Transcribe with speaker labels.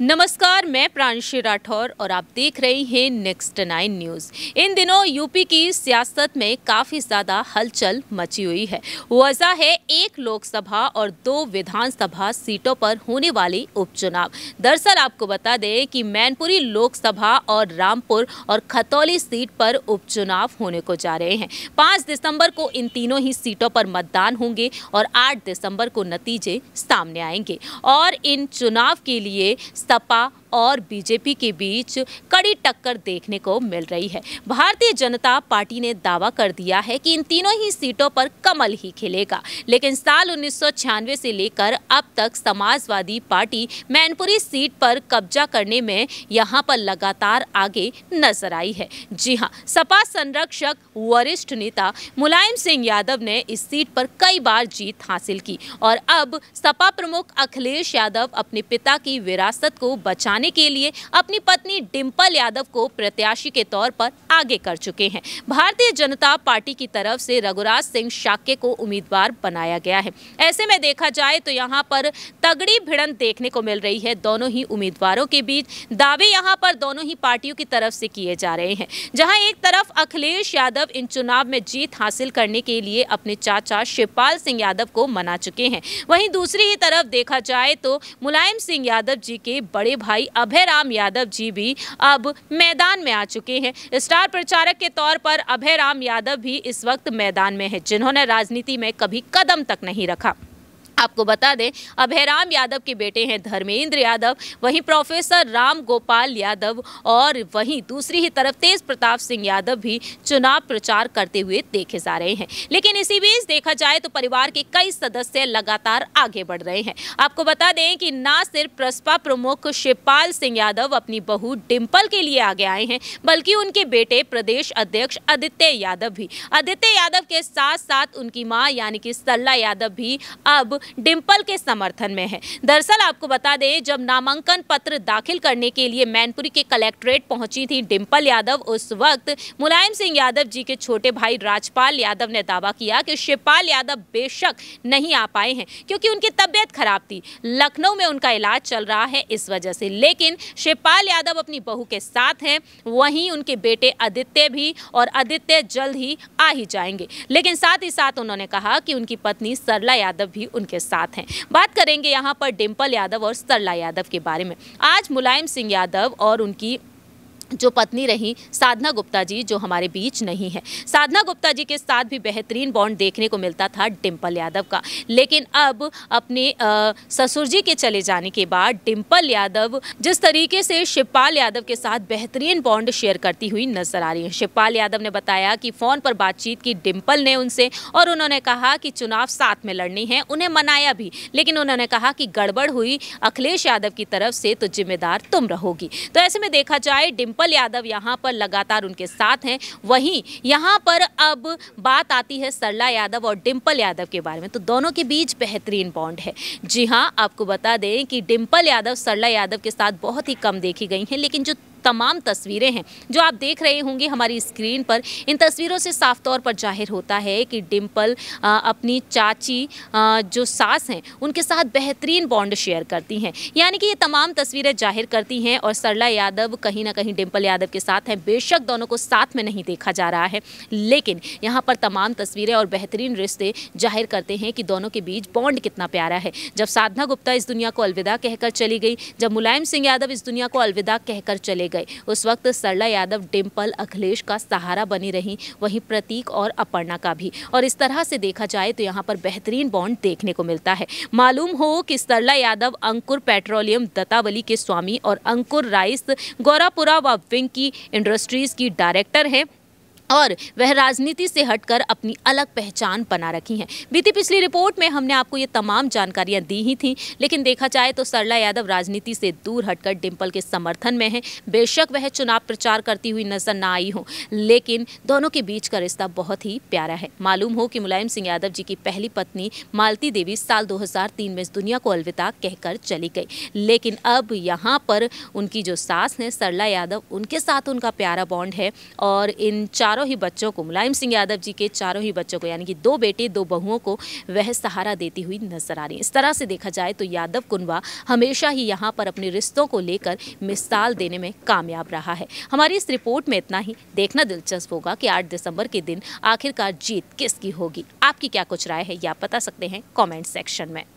Speaker 1: नमस्कार मैं प्रांशी राठौर और आप देख रहे हैं नेक्स्ट नाइन न्यूज़ इन दिनों यूपी की सियासत में काफ़ी ज़्यादा हलचल मची हुई है वजह है एक लोकसभा और दो विधानसभा सीटों पर होने वाले उपचुनाव दरअसल आपको बता दें कि मैनपुरी लोकसभा और रामपुर और खतौली सीट पर उपचुनाव होने को जा रहे हैं पाँच दिसंबर को इन तीनों ही सीटों पर मतदान होंगे और आठ दिसंबर को नतीजे सामने आएंगे और इन चुनाव के लिए सपा और बीजेपी के बीच कड़ी टक्कर देखने को मिल रही है भारतीय जनता पार्टी ने दावा कर दिया है कि इन तीनों ही सीटों पर कमल ही खिलेगा लेकिन साल उन्नीस से लेकर अब तक समाजवादी पार्टी मैनपुरी सीट पर कब्जा करने में यहाँ पर लगातार आगे नजर आई है जी हाँ सपा संरक्षक वरिष्ठ नेता मुलायम सिंह यादव ने इस सीट पर कई बार जीत हासिल की और अब सपा प्रमुख अखिलेश यादव अपने पिता की विरासत को बचाने होने के लिए अपनी पत्नी डिम्पल यादव को प्रत्याशी के तौर पर आगे कर चुके हैं भारतीय जनता पार्टी की तरफ से रघुराज सिंह शाक्य को उम्मीदवार बनाया गया है ऐसे में देखा जाए तो यहाँ पर तगड़ी भिड़न देखने को मिल रही है दोनों ही उम्मीदवारों के बीच दावे यहाँ पर दोनों ही पार्टियों की तरफ से किए जा रहे हैं जहाँ एक तरफ अखिलेश यादव इन चुनाव में जीत हासिल करने के लिए अपने चाचा शिवपाल सिंह यादव को मना चुके हैं वहीं दूसरी ही तरफ देखा जाए तो मुलायम सिंह यादव जी के बड़े भाई भाई अभय राम यादव जी भी अब मैदान में आ चुके हैं स्टार प्रचारक के तौर पर अभय राम यादव भी इस वक्त मैदान में है जिन्होंने राजनीति में कभी कदम तक नहीं रखा आपको बता दें अभयराम यादव के बेटे हैं धर्मेंद्र यादव वहीं प्रोफेसर राम गोपाल यादव और वहीं दूसरी ही तरफ तेज प्रताप सिंह यादव भी चुनाव प्रचार करते हुए देखे जा रहे हैं लेकिन इसी बीच देखा जाए तो परिवार के कई सदस्य लगातार आगे बढ़ रहे हैं आपको बता दें कि ना सिर्फ प्रसपा प्रमुख शिवपाल सिंह यादव अपनी बहू डिम्पल के लिए आगे आए हैं बल्कि उनके बेटे प्रदेश अध्यक्ष आदित्य यादव भी आदित्य यादव के साथ साथ उनकी मां यानी कि सल्ला यादव भी अब डिम्पल के समर्थन में है दरअसल आपको बता दें जब नामांकन पत्र दाखिल करने के लिए मैनपुरी के कलेक्ट्रेट पहुंची थी डिम्पल यादव उस वक्त मुलायम सिंह यादव जी के छोटे भाई राजपाल यादव ने दावा किया कि शिवपाल यादव बेशक नहीं आ पाए हैं क्योंकि उनकी तबियत खराब थी लखनऊ में उनका इलाज चल रहा है इस वजह से लेकिन शिवपाल यादव अपनी बहू के साथ हैं वहीं उनके बेटे आदित्य भी और आदित्य जल्द ही आ ही जाएंगे लेकिन साथ ही साथ उन्होंने कहा कि उनकी पत्नी सरला यादव भी उनके के साथ हैं बात करेंगे यहाँ पर डिम्पल यादव और सरला यादव के बारे में आज मुलायम सिंह यादव और उनकी जो पत्नी रहीं साधना गुप्ता जी जो हमारे बीच नहीं है साधना गुप्ता जी के साथ भी बेहतरीन बॉन्ड देखने को मिलता था डिम्पल यादव का लेकिन अब अपने ससुर जी के चले जाने के बाद डिम्पल यादव जिस तरीके से शिवपाल यादव के साथ बेहतरीन बॉन्ड शेयर करती हुई नजर आ रही है शिवपाल यादव ने बताया कि फ़ोन पर बातचीत की डिम्पल ने उनसे और उन्होंने कहा कि चुनाव साथ में लड़नी है उन्हें मनाया भी लेकिन उन्होंने कहा कि गड़बड़ हुई अखिलेश यादव की तरफ से तो जिम्मेदार तुम रहोगी तो ऐसे में देखा जाए डिम्पल डिम्पल यादव यहाँ पर लगातार उनके साथ हैं वहीं यहाँ पर अब बात आती है सरला यादव और डिम्पल यादव के बारे में तो दोनों के बीच बेहतरीन बॉन्ड है जी हाँ आपको बता दें कि डिम्पल यादव सरला यादव के साथ बहुत ही कम देखी गई हैं लेकिन जो तमाम तस्वीरें हैं जो आप देख रहे होंगे हमारी स्क्रीन पर इन तस्वीरों से साफ तौर पर जाहिर होता है कि डिम्पल अपनी चाची जो सास हैं उनके साथ बेहतरीन बॉन्ड शेयर करती हैं यानी कि ये तमाम तस्वीरें जाहिर करती हैं और सरला यादव कहीं ना कहीं डिम्पल यादव के साथ हैं बेशक दोनों को साथ में नहीं देखा जा रहा है लेकिन यहाँ पर तमाम तस्वीरें और बेहतरीन रिश्ते जाहिर करते हैं कि दोनों के बीच बॉन्ड कितना प्यारा है जब साधना गुप्ता इस दुनिया को अलविदा कहकर चली गई जब मुलायम सिंह यादव इस दुनिया को अलविदा कहकर चले गए गए उस वक्त सरला यादव डिम्पल अखिलेश का सहारा बनी रही वहीं प्रतीक और अपर्णा का भी और इस तरह से देखा जाए तो यहाँ पर बेहतरीन बॉन्ड देखने को मिलता है मालूम हो कि सरला यादव अंकुर पेट्रोलियम दत्तावली के स्वामी और अंकुर राइस गौरापुरा व विंकी की इंडस्ट्रीज की डायरेक्टर हैं और वह राजनीति से हटकर अपनी अलग पहचान बना रखी हैं बीती पिछली रिपोर्ट में हमने आपको ये तमाम जानकारियां दी ही थी लेकिन देखा जाए तो सरला यादव राजनीति से दूर हटकर डिम्पल के समर्थन में हैं बेशक वह चुनाव प्रचार करती हुई नजर ना आई हो लेकिन दोनों के बीच का रिश्ता बहुत ही प्यारा है मालूम हो कि मुलायम सिंह यादव जी की पहली पत्नी मालती देवी साल दो में इस दुनिया को अलविदा कहकर चली गई लेकिन अब यहाँ पर उनकी जो सास हैं सरला यादव उनके साथ उनका प्यारा बॉन्ड है और इन चार चारों ही बच्चों को मुलायम सिंह यादव जी के चारों ही बच्चों को यानी कि दो बेटे दो बहुओं को वह सहारा देती हुई नजर आ रही इस तरह से देखा जाए तो यादव कुनवा हमेशा ही यहाँ पर अपने रिश्तों को लेकर मिसाल देने में कामयाब रहा है हमारी इस रिपोर्ट में इतना ही देखना दिलचस्प होगा कि आठ दिसंबर के दिन आखिरकार जीत किसकी होगी आपकी क्या कुछ राय है या बता सकते हैं कॉमेंट सेक्शन में